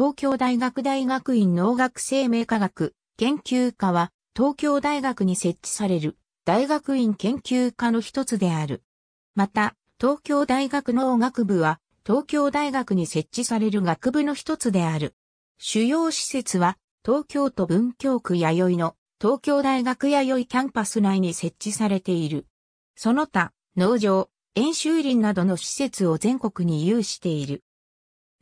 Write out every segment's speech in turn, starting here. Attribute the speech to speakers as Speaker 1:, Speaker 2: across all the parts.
Speaker 1: 東京大学大学院農学生命科学研究科は東京大学に設置される大学院研究科の一つである。また、東京大学農学部は東京大学に設置される学部の一つである。主要施設は東京都文京区弥生の東京大学弥生キャンパス内に設置されている。その他、農場、演習林などの施設を全国に有している。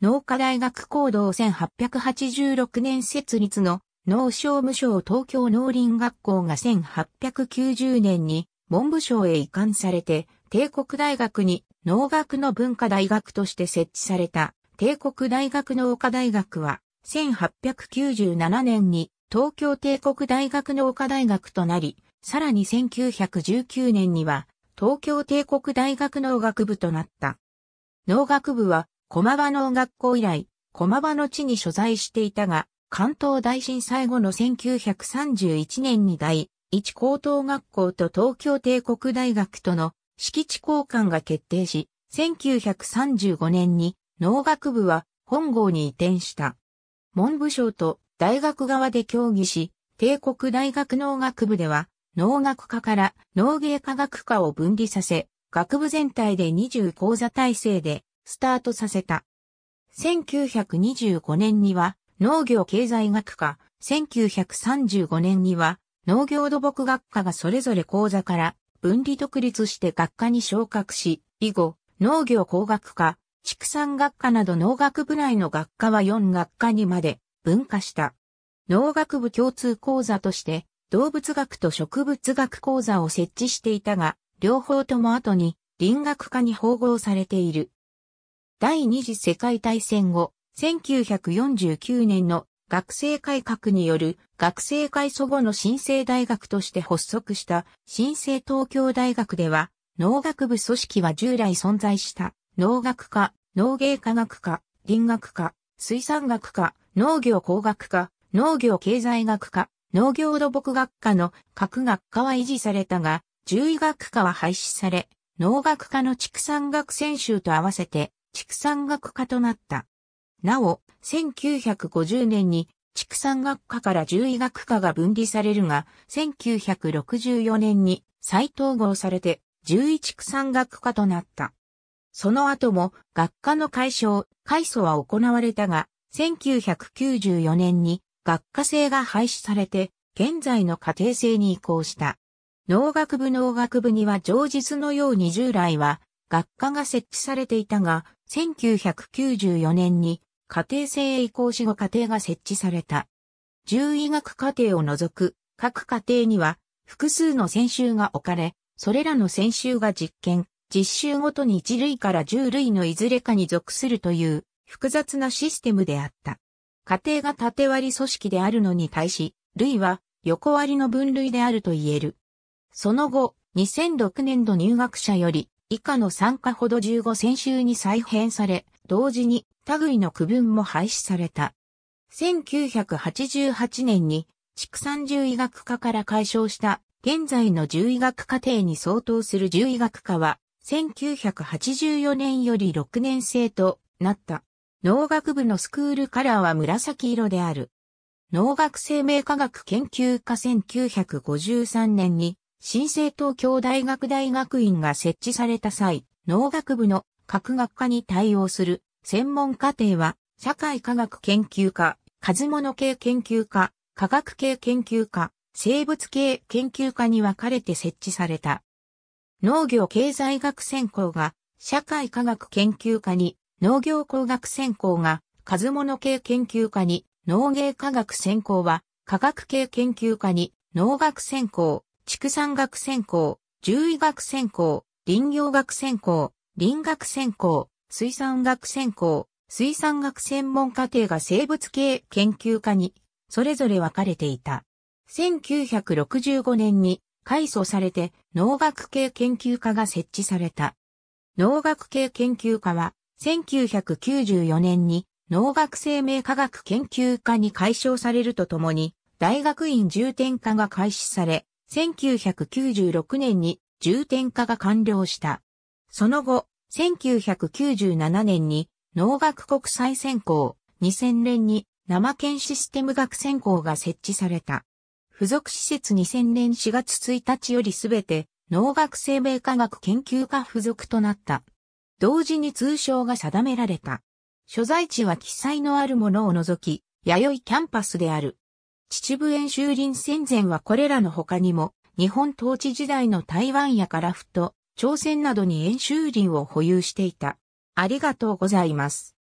Speaker 1: 農科大学行動1886年設立の農商務省東京農林学校が1890年に文部省へ移管されて、帝国大学に農学の文化大学として設置された帝国大学農科大学は1897年に東京帝国大学農科大学となり、さらに1919年には東京帝国大学農学部となった。農学部は駒場農学校以来、駒場の地に所在していたが、関東大震災後の1931年に第一高等学校と東京帝国大学との敷地交換が決定し、1935年に農学部は本郷に移転した。文部省と大学側で協議し、帝国大学農学部では農学科から農芸科学科を分離させ、学部全体で20講座体制でスタートさせた。1925年には農業経済学科、1935年には農業土木学科がそれぞれ講座から分離独立して学科に昇格し、以後、農業工学科、畜産学科など農学部内の学科は4学科にまで分化した。農学部共通講座として動物学と植物学講座を設置していたが、両方とも後に林学科に包合されている。第二次世界大戦後、1949年の学生改革による学生会祖後の新生大学として発足した新生東京大学では、農学部組織は従来存在した農学科、農芸科学科、林学科、水産学科、農業工学科、農業経済学科、農業土木学科の各学科は維持されたが、獣医学科は廃止され、農学科の畜産学専修と合わせて畜産学科となった。なお、1950年に畜産学科から獣医学科が分離されるが、1964年に再統合されて獣医畜産学科となった。その後も学科の解消、改祖は行われたが、1994年に学科制が廃止されて、現在の家庭制に移行した。農学部農学部には常日のように従来は学科が設置されていたが、1994年に家庭性移行し後家庭が設置された。獣医学家庭を除く各家庭には複数の専修が置かれ、それらの専修が実験、実習ごとに一類から十類のいずれかに属するという複雑なシステムであった。家庭が縦割り組織であるのに対し、類は横割りの分類であると言える。その後、2006年度入学者より、以下の参加ほど15選手に再編され、同時に類の区分も廃止された。1988年に畜産獣医学科から解消した現在の獣医学課程に相当する獣医学科は1984年より6年生となった。農学部のスクールカラーは紫色である。農学生命科学研究科1953年に新生東京大学大学院が設置された際、農学部の各学科に対応する専門課程は、社会科学研究科、数物系研究科、科学系研究科、生物系研究科に分かれて設置された。農業経済学専攻が社会科学研究科に、農業工学専攻が数物系研究科に、農芸科学専攻は科学系研究科に、農学専攻、畜産学専攻、獣医学専攻、林業学専攻、林学専攻、水産学専攻、水産学専門課程が生物系研究科に、それぞれ分かれていた。1965年に改祖されて農学系研究科が設置された。農学系研究科は1994年に農学生命科学研究科に解消されるとともに大学院重点科が開始され1996年に重点化が完了した。その後、1997年に農学国際専攻、2000年に生研システム学専攻が設置された。付属施設2000年4月1日よりすべて農学生命科学研究科付属となった。同時に通称が定められた。所在地は記載のあるものを除き、弥生キャンパスである。秩父園修林戦前はこれらの他にも、日本統治時代の台湾や樺太、朝鮮などに演習林を保有していた。ありがとうございます。